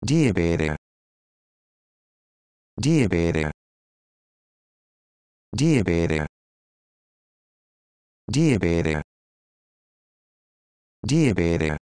Diabetes. Diabetes. Diabetes. Diabetes. Diabetes.